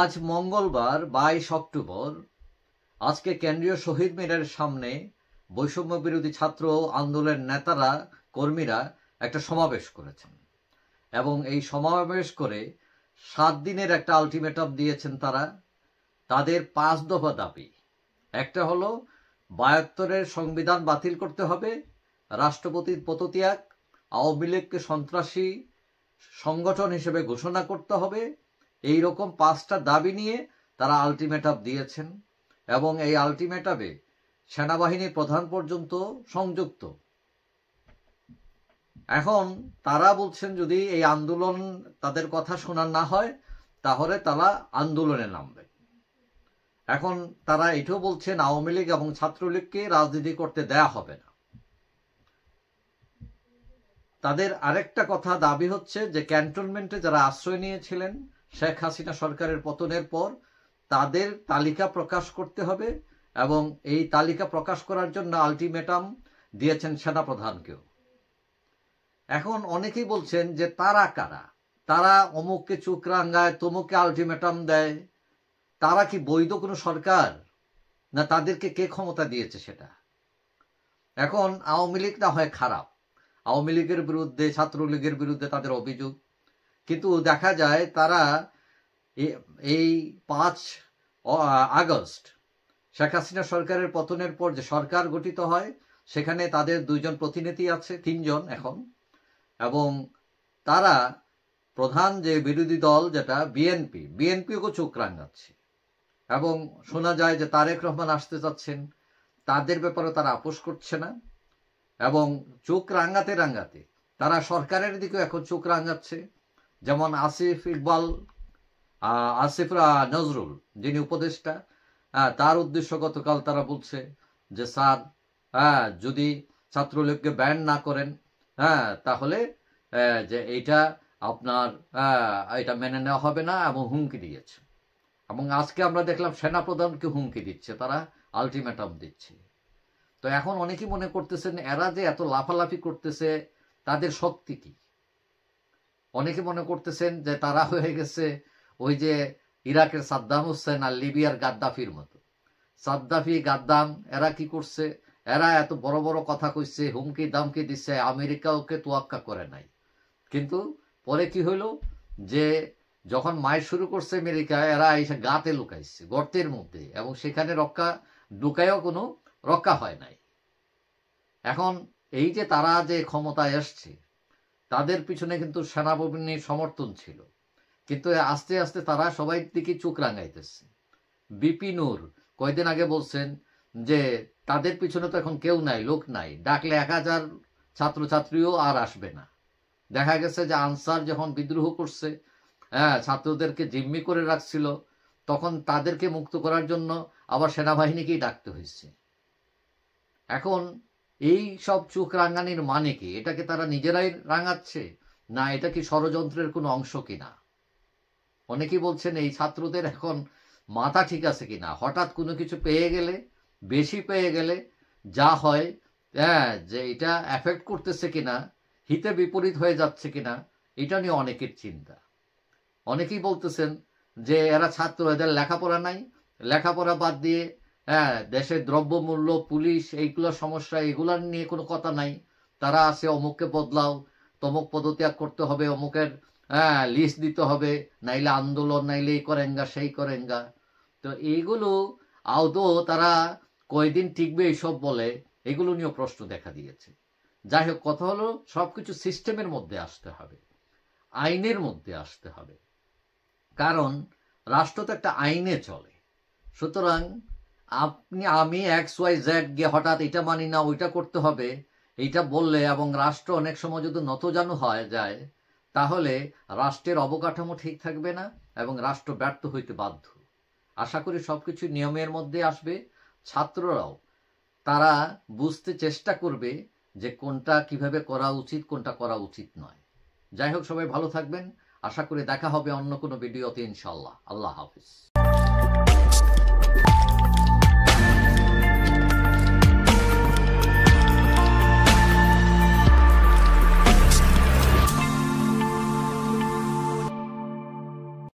আজ মঙ্গলবার বাইশ অক্টোবর আজকে কেন্দ্রীয় শহীদ মিনারের সামনে বৈষম্য বিরোধী ছাত্র আন্দোলনের নেতারা কর্মীরা একটা সমাবেশ করেছেন এবং এই সমাবেশ করে সাত দিনের একটা আলটিমেটাম দিয়েছেন তারা তাদের পাঁচ দফা দাবি একটা হলো বায়াত্তরের সংবিধান বাতিল করতে হবে রাষ্ট্রপতির পদত্যাগ আওয়ামী লীগকে সন্ত্রাসী সংগঠন হিসেবে ঘোষণা করতে হবে এই রকম পাঁচটা দাবি নিয়ে তারা আলটিমেটাম দিয়েছেন এবং এই আলটিমেটামে সেনাবাহিনী প্রধান পর্যন্ত সংযুক্ত এখন তারা বলছেন যদি এই আন্দোলন তাদের কথা শোনার না হয় তাহলে তারা আন্দোলনে নামবে এখন তারা এটাও বলছেন আওয়ামী লীগ এবং ছাত্রলীগকে রাজনীতি করতে দেয়া হবে না তাদের আরেকটা কথা দাবি হচ্ছে যে ক্যান্টনমেন্টে যারা আশ্রয় নিয়েছিলেন শেখ হাসিনা সরকারের পতনের পর তাদের তালিকা প্রকাশ করতে হবে এবং এই তালিকা প্রকাশ করার জন্য আলটিমেটাম দিয়েছেন সেনাপ্রধানকেও এখন অনেকেই বলছেন যে তারা কারা তারা অমুককে চুকরাঙ্গায় রাঙ্গায় তমুককে আলটিমেটাম দেয় তারা কি বৈধ কোনো সরকার না তাদেরকে কে ক্ষমতা দিয়েছে সেটা এখন আওয়ামী লীগ না হয় খারাপ আওয়ামী লীগের বিরুদ্ধে ছাত্রলীগের বিরুদ্ধে তাদের অভিযোগ কিন্তু দেখা যায় তারা এই পাঁচ আগস্ট শেখ হাসিনা সরকারের পতনের পর যে সরকার গঠিত হয় সেখানে তাদের দুইজন প্রতিনিধি আছে তিনজন এখন এবং তারা প্রধান যে বিরোধী দল যেটা বিএনপি বিএনপিও চোখ রাঙাচ্ছে এবং শোনা যায় যে তারেক রহমান আসতে চাচ্ছেন তাদের ব্যাপারে তারা আপোষ করছে না এবং চোখ রাঙাতে রাঙাতে তারা সরকারের দিকেও এখন চোখ রাঙাচ্ছে যেমন আসিফ ইকবাল আসিফ নজরুল যিনি উপদেষ্টা তার উদ্দেশ্য গতকাল তারা বলছে যে স্যার হ্যাঁ যদি ছাত্রলীগকে ব্যান না করেন হ্যাঁ তাহলে যে এটা আপনার এটা মেনে নেওয়া হবে না এবং হুমকি দিয়েছে এবং আজকে আমরা দেখলাম সেনাপ্রধানকে হুমকি দিচ্ছে তারা আলটিমেটাম দিচ্ছে তো এখন অনেকেই মনে করতেছেন এরা যে এত লাফালাফি করতেছে তাদের শক্তি কী অনেকে মনে করতেছেন যে তারা হয়ে গেছে ওই যে ইরাকের সাদ্দাম হোসেন আর লিবিয়ার গাদ্দাফির মতো সাদ্দাফি গাদ্দাম এরা কি করছে এরা এত বড় বড় কথা কইছে হুমকি দামকি দিচ্ছে আমেরিকা ওকে তোয়াক্কা করে নাই কিন্তু পরে কি হলো যে যখন মায়ের শুরু করছে আমেরিকা এরা এসে গাতে লুকাইছে গর্তের মধ্যে এবং সেখানে রক্ষা লুকায়ও কোনো রক্ষা হয় নাই এখন এই যে তারা যে ক্ষমতায় আসছে তাদের পিছনে কিন্তু সেনাবাহিনীর সমর্থন ছিল কিন্তু আস্তে আস্তে তারা সবাই দিকে চোখ রাঙাইতেছে বিপিনুর কয়দিন আগে বলছেন যে তাদের পিছনে তো এখন কেউ নাই লোক নাই ডাকলে এক হাজার ছাত্রছাত্রীও আর আসবে না দেখা গেছে যে আনসার যখন বিদ্রোহ করছে হ্যাঁ ছাত্রদেরকে জিম্মি করে রাখছিল তখন তাদেরকে মুক্ত করার জন্য আবার সেনাবাহিনীকেই ডাকতে হয়েছে এখন এই সব চোখ রাঙানির মানে কি এটাকে তারা নিজেরাই রাঙাচ্ছে না এটা কি ষড়যন্ত্রের কোনো অংশ কিনা অনেকেই বলছেন এই ছাত্রদের এখন মাথা ঠিক আছে কিনা হঠাৎ কোনো কিছু পেয়ে গেলে বেশি পেয়ে গেলে যা হয় হ্যাঁ যে এটা অ্যাফেক্ট করতেছে কিনা হিতে বিপরীত হয়ে যাচ্ছে কিনা এটা নিয়ে অনেকের চিন্তা অনেকেই বলতেছেন যে এরা ছাত্র এদের লেখাপড়া নাই লেখাপড়া বাদ দিয়ে হ্যাঁ দেশের দ্রব্যমূল্য পুলিশ এইগুলো সমস্যা এগুলার নিয়ে কোনো কথা নাই তারা আছে অমুককে বদলাও তমুক পদত্যাগ করতে হবে অমুকের হ্যাঁ লিস্ট দিতে হবে নাইলে আন্দোলন নাইলে এই করেঙ্গা সেই করেঙ্গা তো এইগুলো আদৌ তারা কয়দিন টিকবে এইসব বলে এগুলো নিয়েও প্রশ্ন দেখা দিয়েছে যাই হোক কথা হলো সব কিছু সিস্টেমের মধ্যে আসতে হবে আইনের মধ্যে আসতে হবে কারণ রাষ্ট্র তো একটা আইনে চলে সুতরাং আপনি আমি এক্স ওয়াই জ্যাক গিয়ে হঠাৎ এটা মানি না ওইটা করতে হবে এইটা বললে এবং রাষ্ট্র অনেক সময় যদি নতজানু হয় যায় তাহলে রাষ্ট্রের অবকাঠামো ঠিক থাকবে না এবং রাষ্ট্র ব্যর্থ হইতে বাধ্য আশা করি সব কিছু নিয়মের মধ্যে আসবে ছাত্ররাও তারা বুঝতে চেষ্টা করবে যে কোনটা কিভাবে করা উচিত কোনটা করা উচিত নয় যাই হোক সবাই ভালো থাকবেন আশা করি দেখা হবে অন্য কোনো ভিডিওতে ইনশাল্লাহ আল্লাহ হাফিজ